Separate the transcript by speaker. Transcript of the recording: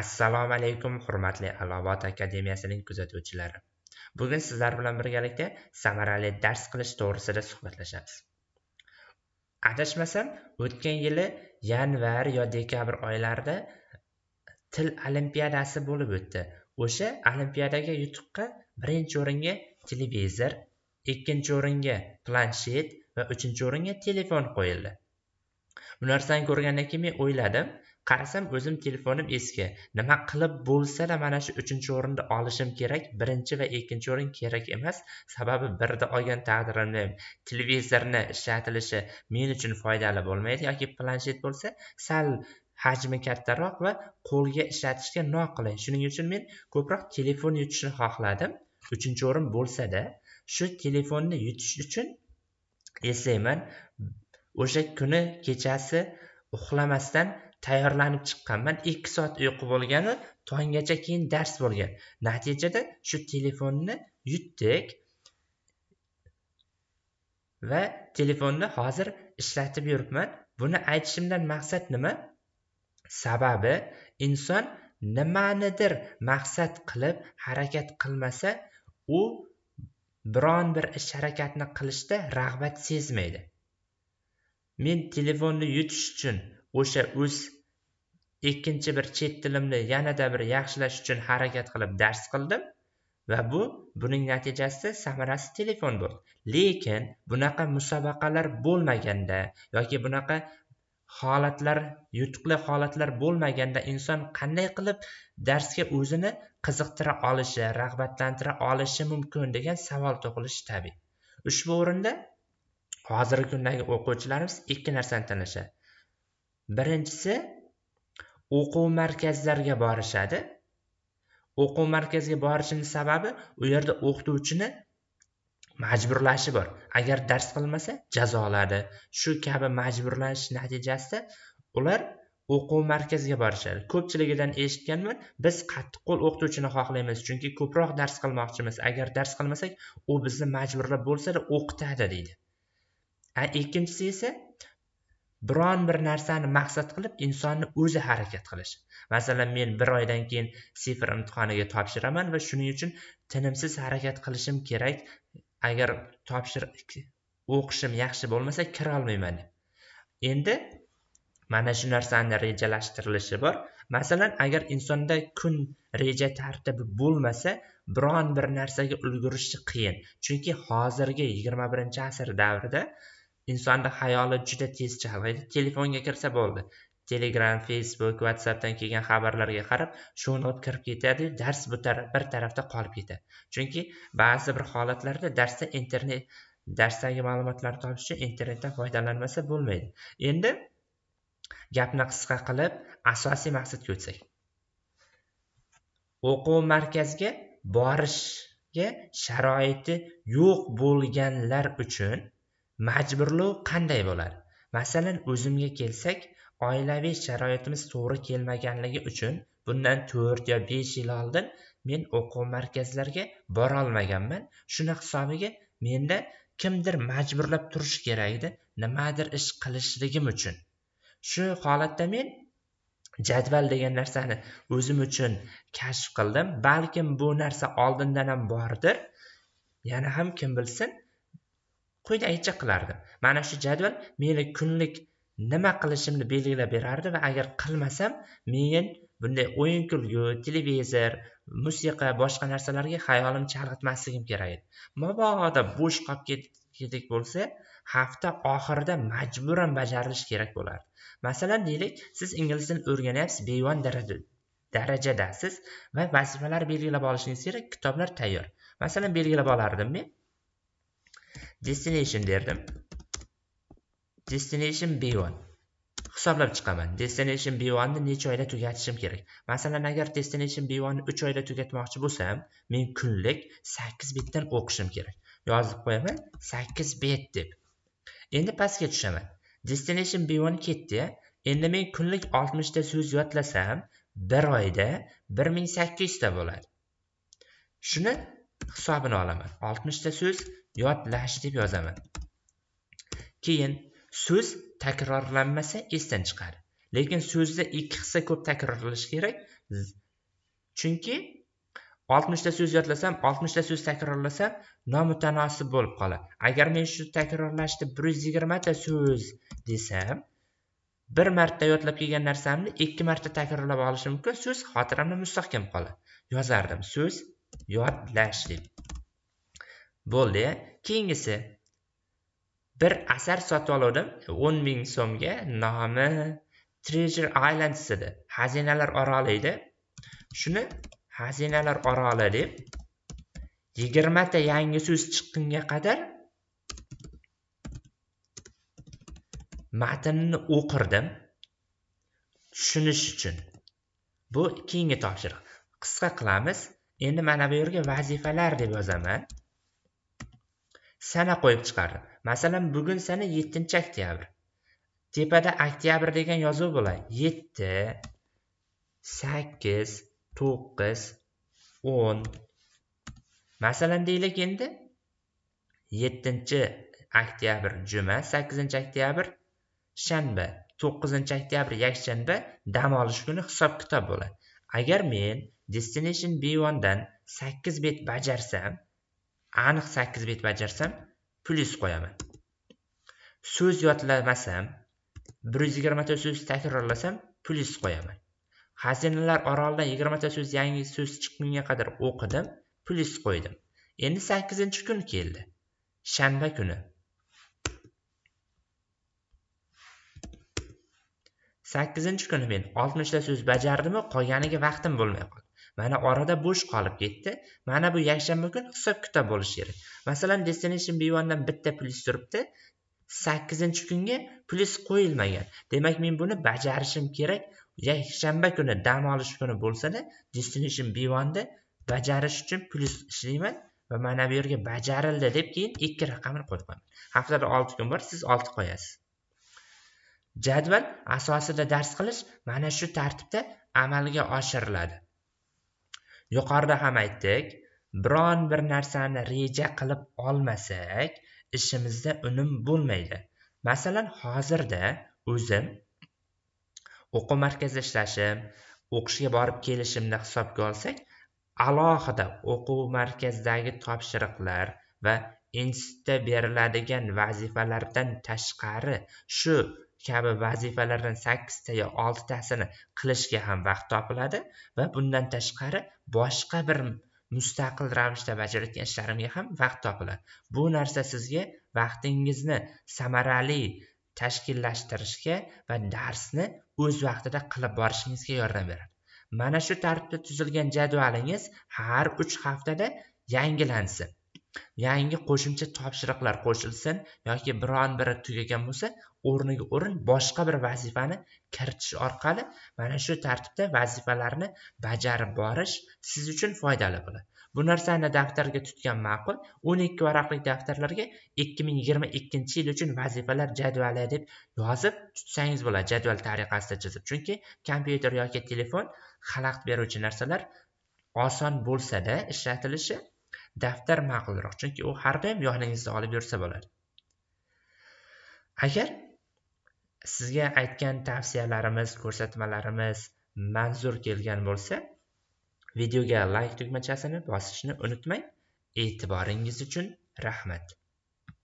Speaker 1: assalomu alaykum hurmatli alovat akademiyasining kuzatuvchilari bugun sizlar bilan birgalikda samarali dars qilish to'g'risida suhbatlashamiz adashmasam o'tgan yili yanvar yo dekabr oylarida til olimpiadasi bo'lib o'tdi o'sha olimpiadaga yutuqqa birinchi o'ringa televizor ikkinchi o'ringa planshet va uchinchi o'ringa telefon qo'yildi bu narsani ko'rgandan keyin men o'yladim qarasam o'zim telefonim eski nima qilib bo'lsada mana shu uchinchi o'rinni olishim kerak birinchi va ikkinchi o'rin kerak emas sababi birda olgan taqdirimda televizorni ishlatilishi men uchun foydali bo'lmaydi yoki planshet bo'lsa sal hajmi kattaroq va qo'lga ishlatishga noqulay shuning uchun men ko'proq telefon yutishni xohladim uchinchi o'rin bo'lsada shu telefonni yutish uchun eslayman o'sha kuni kechasi uxlamasdan tayyorlanib chiqqanman ikki soat uyqu bo'lgani tonggacha keyin dars bo'lgan natijada shu telefonni yutdik va telefonni hozir ishlatib yuribman buni aytishimdan maqsad nima sababi inson nimanidir maqsad qilib harakat qilmasa u biron bir ish harakatni qilishda rag'bat sezmaydi men telefonni yutish uchun o'sha o'z ikkinchi bir chet tilimni yanada bir yaxshilash uchun harakat qilib dars qildim va bu buning natijasi samarasi telefon bo'ldi lekin bunaqa musobaqalar bo'lmaganda yoki bunaqa holatlar yutuqli holatlar bo'lmaganda inson qanday qilib darsga o'zini qiziqtira olishi rag'batlantira olishi mumkin degan savol tug'ilishi tabiiy ushbu o'rinda hozirgi kundagi o'quvchilarimiz ikki narsani tanlashadi birinchisi o'quv markazlariga borishadi o'quv markaziga borishini sababi u yerda o'qituvchini majburlashi bor agar dars qilmasa jazoladi shu kabi majburlash natijasida ular o'quv markaziga borishadi ko'pchiligidan eshitganman biz qattiqqo'l o'qituvchini xohlaymiz chunki ko'proq dars qilmoqchimiz agar dars qilmasak u bizni majburlab bo'lsada o'qitadi deydi a ikkinchisi esa biron bir narsani maqsad qilib insonni o'zi harakat qilish masalan men bir oydan keyin sifr imtihoniga topshiraman va shuning uchun tinimsiz harakat qilishim kerak agar topshir o'qishim yaxshi bo'lmasa kira olmayman endi mana shu narsani rejalashtirilishi bor masalan agar insonda kun reja tartibi bo'lmasa biron bir narsaga ulgurishi qiyin chunki hozirgi yigirma birinchi asr davrida insonni xayoli juda tez chag'laydi telefonga kirsa bo'ldi telegram facebook whatsappdan kelgan xabarlarga qarab sho'ng'ib kirib ketadiyu dars bu bir tarafda qolib ketadi chunki ba'zi bir holatlarda darsda internet darsdagi ma'lumotlarni topish uchun internetdan foydalanmasa bo'lmaydi endi gapni qisqa qilib asosiy maqsadga o'tsak o'quv markaziga borishga sharoiti yo'q bo'lganlar uchun majburlov qanday bo'ladi masalan o'zimga kelsak oilaviy sharoitimiz to'g'ri kelmaganligi uchun bundan to'rt yo besh yil oldin men o'quv markazlariga borolmaganman shuni hisobiga menda kimdir majburlab turishi kerak edi nimadir ish qilishligim uchun shu holatda men jadval degan narsani o'zim uchun kashf qildim balkim bu narsa oldindan ham bordir yana ham kim bilsin quyidagicha qilardi mana shu jadval meni kunlik nima qilishimni belgilab berardi va agar qilmasam men bunday o'yin kulgu televizor musiqa boshqa narsalarga xayolimni chalg'itmasligim kerak edi mabodo bo'sh qolib ketdik bo'lsa hafta oxirida majburan bajarilishi kerak bo'lardi masalan deylik siz ingliz tilini o'rganyapsiz beyon darajadasiz va vazifalar belgilab olishingiz kerak kitoblar tayyor masalan belgilab olardim men destination derdim destination b1 hisoblab chiqaman destination b1 ni necha oyda tugatishim kerak masalan agar destination b1 ni 3 oyda tugatmoqchi bo'lsam men kunlik 8 betdan o'qishim kerak yozib qo'yaman 8 bet deb endi pastga tushaman destination b1 ketdi endi men kunlik 60 ta so'z yodlasam 1 oyda 1800 ta bo'ladi shuni hisobini olaman 60 ta so'z yodlash deb yozaman keyin so'z takrorlanmasa esdan chiqadi lekin so'zda ikki hissa ko'p takrorlanishi kerak chunki oltmishta so'z yodlasam oltmishta so'z takrorlasam nomutanosib bo'lib qoladi agar men shu takrorlashni bir yuz yigirmata so'z desam bir marta yodlab kelgan narsamni ikki marta takrorlab olishim mumkin so'z xotiramda mustahkam qoladi yozardim so'z yodlash deb bo'ldi keyingisi bir asar sotib oluvdim o'n ming so'mga nomi treasure island edi xazinalar oroli edi shuni xazinalar oroli deb yigirmata yangi so'z chiqqunga qadar matnni o'qirdim tushunish uchun bu keyingi topshiriq qisqa qilamiz endi mana bu yerga vazifalar deb yozaman sana qo'yib chiqardi masalan bugun sana yettinchi oktyabr tepada oktyabr degan yozuv bo'ladi yetti sakkiz to'qqiz o'n masalan deylik endi yettinchi oktyabr juma sakkizinchi oktyabr shanba to'qqizinchi oktyabr yakshanba dam olish kuni hisob kitob bo'ladi agar men destination b 1 dan sakkiz bet bajarsam aniq 8 bet bajarsam plus qo'yaman so'z yodlamasam 120 ta so'z takrorlasam plus qo'yaman xazinalar orolidan 20 ta so'z yangi so'z chiqqunga qadar o'qidim plus qo'ydim endi 8 kun keldi shanba kuni 8 kuni men 60 ta so'z bajardimmi, qolganiga vaqtim bo'lmay qoldi mana orada bo'sh qolib ketdi mana bu yakshanba kun hisob kitob bo'lishi kerak masalan destination b onedan bitta plyus turibdi sakkizinchi kunga plyus qo'yilmagan demak men buni bajarishim kerak yakshanba kuni dam olish kuni bo'lsada destination b oneda bajarish uchun plyus ishlayman va mana bu yerga bajarildi deb keyin ikki raqamini qo'yib qo'yaman haftada olti kun bor siz olti qo'yasiz jadval asosida dars qilish mana shu tartibda amalga oshiriladi yuqorida ham aytdik biron bir narsani reja qilib olmasak ishimizda unum bo'lmaydi masalan hozirda o'zim o'quv markazida ishlashim o'qishga borib kelishimni hisobga olsak alohida o'quv markazidagi topshiriqlar va institutda beriladigan vazifalardan tashqari shu kabi vazifalardan sakkizta yo oltitasini qilishga ham vaqt topiladi va bundan tashqari boshqa bir mustaqil ravishda bajarayotgan ishlarimga ham vaqt topiladi bu narsa sizga vaqtingizni samarali tashkillashtirishga va darsni o'z vaqtida qilib borishingizga yordam beradi mana shu tartibda tuzilgan jadvalingiz har uch haftada yangilansin yangi qo'shimcha topshiriqlar qo'shilsin yoki biron biri tugagan bo'lsa o'rniga o'rin boshqa bir vazifani kiritish orqali mana shu tartibda vazifalarni bajarib borish siz uchun foydali bo'ladi bu narsani daftarga tutgan ma'qul o'n ikki varaqli daftarlarga ikki ming yigirma ikkinchi yil uchun vazifalar jadvali deb yozib tutsangiz bo'ladi jadval tariqasida chizib chunki kompyuter yoki telefon xalaqit beruvchi narsalar oson bo'lsada ishlatilishi daftar ma'qulroq chunki u har doim yoningizda olib yursa bo'ladi agar sizga aytgan tavsiyalarimiz ko'rsatmalarimiz manzur kelgan bo'lsa videoga layk tugmachasini bosishni unutmang e'tiboringiz uchun rahmat